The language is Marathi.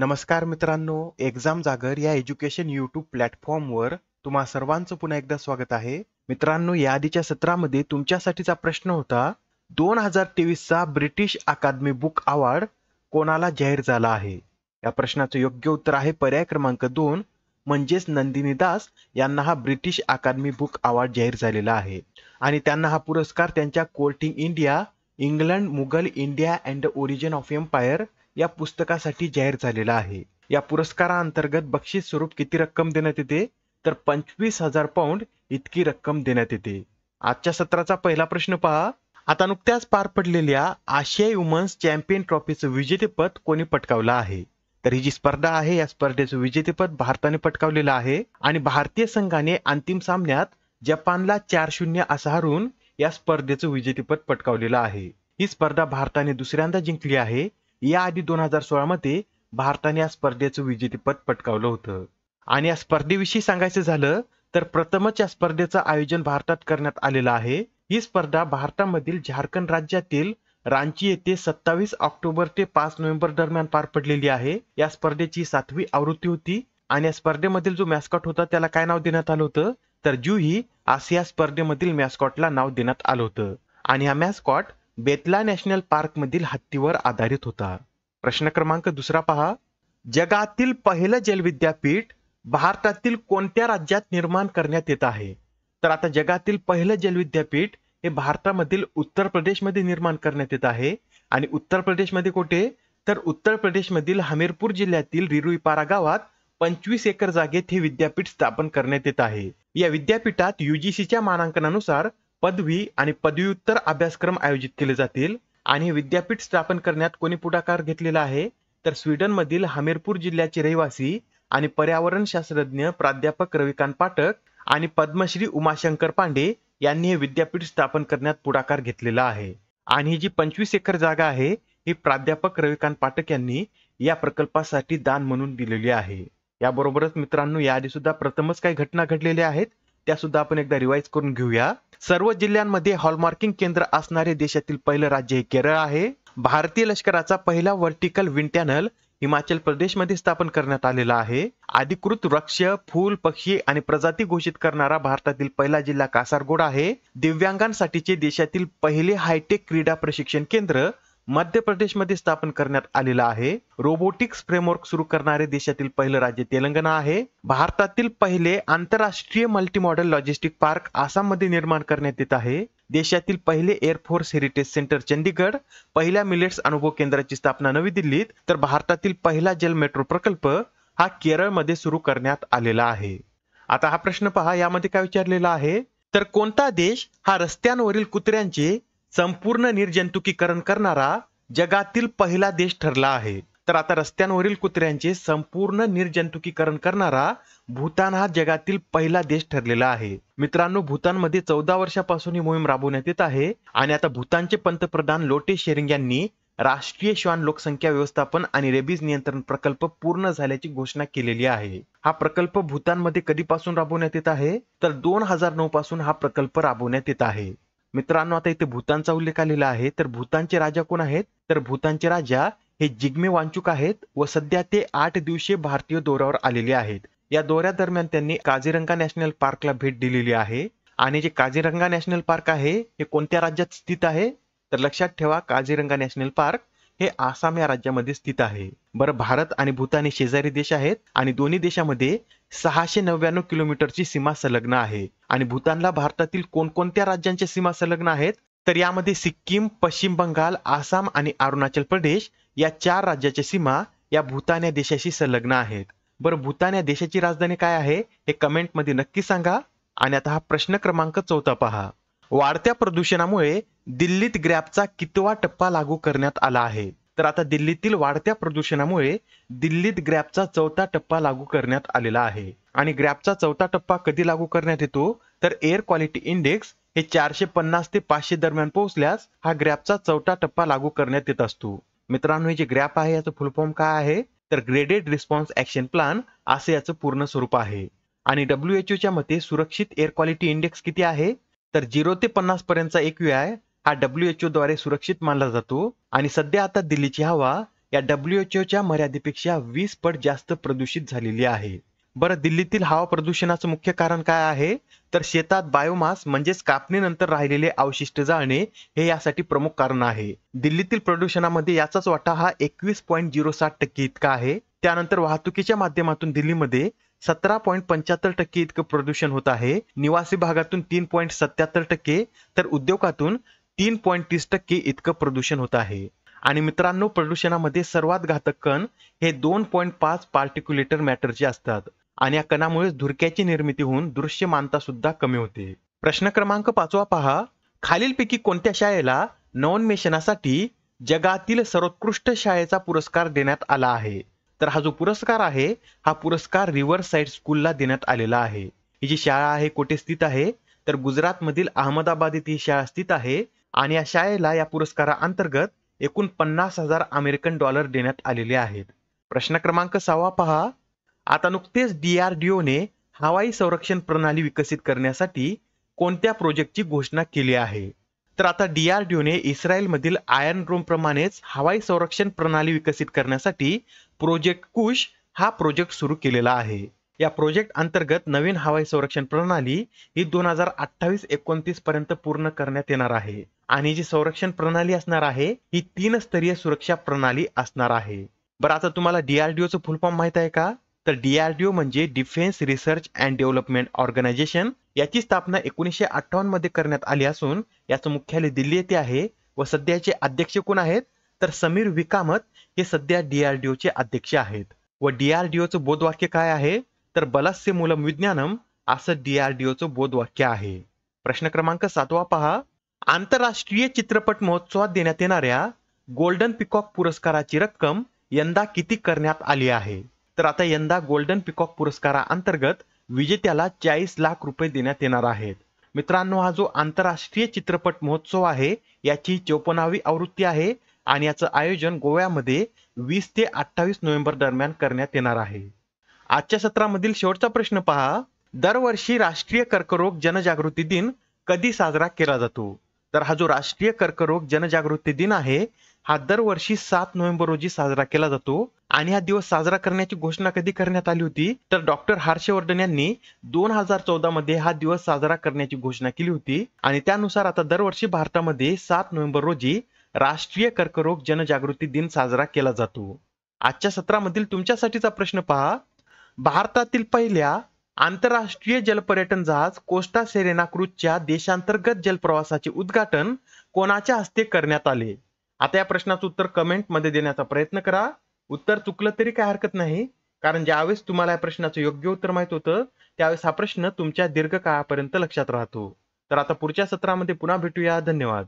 नमस्कार मित्रांनो एक्झाम जागर या एज्युकेशन यूट्यूब प्लॅटफॉर्मवर तुम्हा सर्वांचं पुन्हा एकदा स्वागत आहे मित्रांनो या आधीच्या सत्रामध्ये तुमच्यासाठीचा प्रश्न होता दोन हजार तेवीसचा ब्रिटिश अकादमी बुक अवॉर्ड कोणाला जाहीर झाला आहे या प्रश्नाचं योग्य उत्तर आहे पर्याय क्रमांक दोन म्हणजेच नंदिनी दास यांना हा ब्रिटिश अकादमी बुक अवॉर्ड जाहीर झालेला आहे आणि त्यांना हा पुरस्कार त्यांच्या courting India England Mughal India and origin of empire या पुस्तकासाठी जाहीर झालेला आहे या पुरस्काराअंतर्गत बक्षीस स्वरूप किती रक्कम देण्यात येते तर पंचवीस हजार पाऊंड इतकी रक्कम देण्यात येते आजच्या सत्राचा पहिला प्रश्न पहा आता नुकत्याच पार पडलेल्या आशियाई वुमन्स चॅम्पियन ट्रॉफीचं विजेतेपद कोणी पटकावलं आहे तर ही जी स्पर्धा आहे या स्पर्धेचं विजेतेपद भारताने पटकावलेलं आहे आणि भारतीय संघाने अंतिम सामन्यात जपानला चार शून्य असा हरून या स्पर्धेचं विजेतेपद पटकावलेलं आहे ही स्पर्धा भारताने दुसऱ्यांदा जिंकली आहे याआधी दोन हजार सोळा मध्ये भारताने या स्पर्धेचं विजेतेपद पटकावलं होतं आणि या स्पर्धेविषयी सांगायचं झालं तर प्रथमच या स्पर्धेचं आयोजन भारतात करण्यात आलेलं आहे ही स्पर्धा भारतामधील झारखंड राज्यातील रांची येथे सत्तावीस ऑक्टोबर ते पाच नोव्हेंबर दरम्यान पार पडलेली आहे या स्पर्धेची सातवी आवृत्ती होती आणि या स्पर्धेमधील जो मॅस्कॉट होता त्याला काय नाव देण्यात आलं होतं तर जू ही या स्पर्धेमधील मॅस्कॉटला नाव देण्यात आलं होतं आणि हा मॅस्कॉट बेतला नॅशनल पार्क मधील हत्तीवर आधारित होता प्रश्न क्रमांक दुसरा पहा जगातील पहिलं जलविद्यापीठ भारतातील कोणत्या राज्यात निर्माण करण्यात येत आहे तर आता जगातील पहिलं जलविद्यापीठ हे भारतामधील उत्तर प्रदेशमध्ये निर्माण करण्यात येत आहे आणि उत्तर प्रदेशमध्ये कुठे तर उत्तर प्रदेशमधील हमीरपूर जिल्ह्यातील रिरुईपारा गावात पंचवीस एकर जागेत हे विद्यापीठ स्थापन करण्यात येत आहे या विद्यापीठात युजीसीच्या मानांकनानुसार पदवी आणि पदव्युत्तर अभ्यासक्रम आयोजित केले जातील आणि विद्यापीठ स्थापन करण्यात कोणी पुढाकार घेतलेला आहे तर स्वीडनमधील हमीरपूर जिल्ह्याचे रहिवासी आणि पर्यावरण शास्त्रज्ञ प्राध्यापक रविकांत पाठक आणि पद्मश्री उमाशंकर पांडे यांनी हे विद्यापीठ स्थापन करण्यात पुढाकार घेतलेला आहे आणि ही जी पंचवीस एकर जागा आहे ही प्राध्यापक रविकांत पाठक यांनी या प्रकल्पासाठी दान म्हणून दिलेली आहे याबरोबरच मित्रांनो याआधी सुद्धा प्रथमच काही घटना घडलेल्या आहेत त्या सुद्धा आपण एकदा रिवाईज करून घेऊया सर्व जिल्ह्यांमध्ये हॉलमार्किंग केंद्र असणारे देशातील पहिलं राज्य हे केरळ आहे भारतीय लष्कराचा पहिला व्हर्टिकल विंड टॅनल हिमाचल प्रदेशमध्ये स्थापन करण्यात आलेला आहे अधिकृत वृक्ष फूल पक्षी आणि प्रजाती घोषित करणारा भारतातील पहिला जिल्हा कासारगोड आहे दिव्यांगांसाठीचे देशातील पहिले हायटेक क्रीडा प्रशिक्षण केंद्र मध्य प्रदेशमध्ये स्थापन करण्यात आलेला आहे रोबोटिक्स फ्रेमवर्क सुरू करणारे देशातील पहिलं राज्य तेलंगणा आहे भारतातील पहिले आंतरराष्ट्रीय मल्टी लॉजिस्टिक पार्क आसाममध्ये निर्माण करण्यात येत आहे देशातील पहिले एअरफोर्स हेरिटेज सेंटर चंदीगड पहिल्या मिलेट्स अनुभव केंद्राची स्थापना नवी दिल्लीत तर भारतातील पहिला जल मेट्रो प्रकल्प हा केरळमध्ये सुरू करण्यात आलेला आहे आता हा प्रश्न पहा यामध्ये काय विचारलेला आहे तर कोणता देश हा रस्त्यांवरील कुत्र्यांचे संपूर्ण निर्जंतुकीकरण करणारा जगातील पहिला देश ठरला आहे तर आता रस्त्यांवरील कुत्र्यांचे संपूर्ण निर्जंतुकीकरण करणारा भूतान हा जगातील पहिला देश ठरलेला आहे मित्रांनो भूतानमध्ये चौदा वर्षापासून ही मोहीम राबवण्यात येत आहे आणि आता भूतानचे पंतप्रधान लोटे शेरिंग यांनी राष्ट्रीय श्वान लोकसंख्या व्यवस्थापन आणि रेबीज नियंत्रण प्रकल्प पूर्ण झाल्याची घोषणा केलेली आहे हा प्रकल्प भूतानमध्ये कधीपासून राबवण्यात येत आहे तर दोन हजार नऊ पासून हा प्रकल्प राबवण्यात येत आहे मित्रांनो आता इथे भूतानचा उल्लेख आलेला आहे तर भूतानचे राजा कोण आहेत तर भूतानचे राजा हे जिग्मे वांचूक आहेत व सध्या ते आठ दिवशी भारतीय दौऱ्यावर आलेले आहेत या दरम्यान त्यांनी काझीरंगा नॅशनल पार्कला भेट दिलेली आहे आणि जे काझीरंगा नॅशनल पार्क आहे हे कोणत्या राज्यात स्थित आहे तर लक्षात ठेवा काझीरंगा नॅशनल पार्क हे आसाम या राज्यामध्ये स्थित आहे बरं भारत आणि भूतान हे शेजारी देश आहेत आणि दोन्ही देशामध्ये सहाशे नव्याण्णव किलोमीटरची सीमा संलग्न आहे आणि भूतानला भारतातील कोणकोणत्या राज्यांच्या सीमा संलग्न आहेत तर यामध्ये सिक्कीम पश्चिम बंगाल आसाम आणि अरुणाचल प्रदेश या चार राज्याच्या सीमा या भूतान या देशाशी संलग्न आहेत बरं भूतान या देशाची राजधानी काय आहे हे कमेंटमध्ये नक्की सांगा आणि आता हा प्रश्न क्रमांक चौथा पहा वाढत्या प्रदूषणामुळे दिल्लीत ग्रॅपचा कितवा टप्पा लागू करण्यात आला आहे तर आता दिल्लीतील वाढत्या प्रदूषणामुळे दिल्लीत ग्रॅपचा चौथा टप्पा लागू करण्यात आलेला आहे आणि ग्रॅपचा चौथा टप्पा कधी लागू करण्यात येतो तर एअर क्वालिटी इंडेक्स हे चारशे पन्नास ते पाचशे दरम्यान पोहोचल्यास हा ग्रॅपचा चौथा टप्पा लागू करण्यात येत असतो मित्रांनो हे जे ग्रॅप आहे याचं फुलफॉर्म काय आहे तर ग्रेडेड रिस्पॉन्स ऍक्शन प्लॅन असे याचं पूर्ण स्वरूप आहे आणि डब्ल्यू एच च्या मते सुरक्षित एअर क्वालिटी इंडेक्स किती आहे तर झिरो ते पन्नास पर्यंतचा एक यू आय हा डब्ल्यू एच द्वारे सुरक्षित मानला जातो आणि सध्या आता दिल्लीची हवा या डब्ल्यू एच ओच्या मर्यादेपेक्षा वीस पट जास्त प्रदूषित झालेली आहे बरं दिल्लीतील हवा प्रदूषणाचं मुख्य कारण काय आहे तर शेतात बायोमास म्हणजेच कापणीनंतर राहिलेले अवशिष्ट जाळणे हे यासाठी प्रमुख कारण आहे दिल्लीतील प्रदूषणामध्ये याचाच वाटा हा एकवीस पॉईंट झिरो सात टक्के इतका आहे त्यानंतर वाहतुकीच्या माध्यमातून दिल्लीमध्ये सतरा पॉईंट पंच्याहत्तर टक्के इतकं प्रदूषण होत आहे निवासी भागातून तीन पॉईंट सत्याहत्तर टक्के तर उद्योगातून तीन पॉईंट तीस टक्के इतकं प्रदूषण होत आहे आणि मित्रांनो प्रदूषणामध्ये सर्वात घातक कण हे दोन पॉईंट पाच पार्टिक्युलेटर मॅटरचे असतात आणि या कणामुळे धुरक्याची निर्मिती होऊन दृश्यमानता सुद्धा कमी होते प्रश्न क्रमांक पाचवा पहा खालीलपैकी कोणत्या शाळेला नवोन्मेषणासाठी जगातील सर्वोत्कृष्ट शाळेचा पुरस्कार देण्यात आला आहे तर हा जो पुरस्कार आहे हा पुरस्कार रिव्हर साईड स्कूलला देण्यात आलेला आहे ही जी शाळा आहे कुठे स्थित आहे तर गुजरातमधील अहमदाबाद येथे ही शाळा स्थित आहे आणि या शाळेला या पुरस्काराअंतर्गत एकूण पन्नास हजार अमेरिकन डॉलर देण्यात आलेले आहेत प्रश्न क्रमांक सहावा पहा आता नुकतेच डी ने हवाई संरक्षण प्रणाली विकसित करण्यासाठी कोणत्या प्रोजेक्टची घोषणा केली आहे तर आता डीआरडीओने इस्रायलमधील आयर्न रूम प्रमाणेच हवाई संरक्षण प्रणाली विकसित करण्यासाठी प्रोजेक्ट कुश हा प्रोजेक्ट सुरू केलेला आहे या प्रोजेक्ट अंतर्गत नवीन हवाई संरक्षण प्रणाली ही दोन हजार अठ्ठावीस एकोणतीस पर्यंत पूर्ण करण्यात येणार आहे आणि जी संरक्षण प्रणाली असणार आहे ही तीन स्तरीय सुरक्षा प्रणाली असणार आहे बरं आता तुम्हाला डीआरडीओचं फुल फॉर्म माहित आहे का तर डीआरडीओ म्हणजे defence research and development organisation याची स्थापना एकोणीसशे अठ्ठावन्न मध्ये करण्यात आली असून याचं मुख्यालय दिल्ली येथे आहे व सध्याचे अध्यक्ष कोण आहेत तर समीर विकामत हे सध्या डीआरडीओचे अध्यक्ष आहेत व डीआरडीओचं बोधवाक्य काय आहे तर बलस्य मूलम विज्ञानम असं डीआरडीओचं बोधवाक्य आहे प्रश्न क्रमांक सातवा पहा आंतरराष्ट्रीय चित्रपट महोत्सवात देण्यात येणाऱ्या गोल्डन पिकॉक पुरस्काराची रक्कम यंदा किती करण्यात आली आहे तर आता यंदा गोल्डन पिकॉक पुरस्काराअंतर्गत विजेत्याला चाळीस लाख रुपये देण्यात येणार आहेत मित्रांनो हा जो आंतरराष्ट्रीय चित्रपट महोत्सव आहे याची चौपनावी आवृत्ती आहे आणि याचं आयोजन गोव्यामध्ये वीस ते अठ्ठावीस नोव्हेंबर दरम्यान करण्यात येणार आहे आजच्या सत्रामधील शेवटचा प्रश्न पहा दरवर्षी राष्ट्रीय कर्करोग जनजागृती दिन कधी साजरा केला जातो तर हा जो राष्ट्रीय कर्करोग जनजागृती दिन आहे हा दरवर्षी सात नोव्हेंबर रोजी साजरा केला जातो आणि हा दिवस साजरा करण्याची घोषणा कधी करण्यात आली होती तर डॉक्टर हर्षवर्धन यांनी दोन हजार चौदा मध्ये हा दिवस साजरा करण्याची घोषणा केली होती आणि त्यानुसार आता दरवर्षी भारतामध्ये सात नोव्हेंबर रोजी राष्ट्रीय कर्करोग जनजागृती दिन साजरा केला जातो आजच्या सत्रामधील तुमच्यासाठीचा प्रश्न पहा भारतातील पहिल्या आंतरराष्ट्रीय जलपर्यटन जहाज कोस्टा सेरेना क्रूजच्या देशांतर्गत जलप्रवासाचे उद्घाटन कोणाच्या हस्ते करण्यात आले आता या प्रश्नाचं उत्तर कमेंट मध्ये देण्याचा प्रयत्न करा उत्तर चुकलं तरी काय हरकत नाही कारण ज्यावेळेस तुम्हाला या प्रश्नाचं योग्य उत्तर माहित होतं त्यावेळेस हा प्रश्न तुमच्या दीर्घकाळापर्यंत लक्षात राहतो तर आता पुढच्या सत्रामध्ये पुन्हा भेटूया धन्यवाद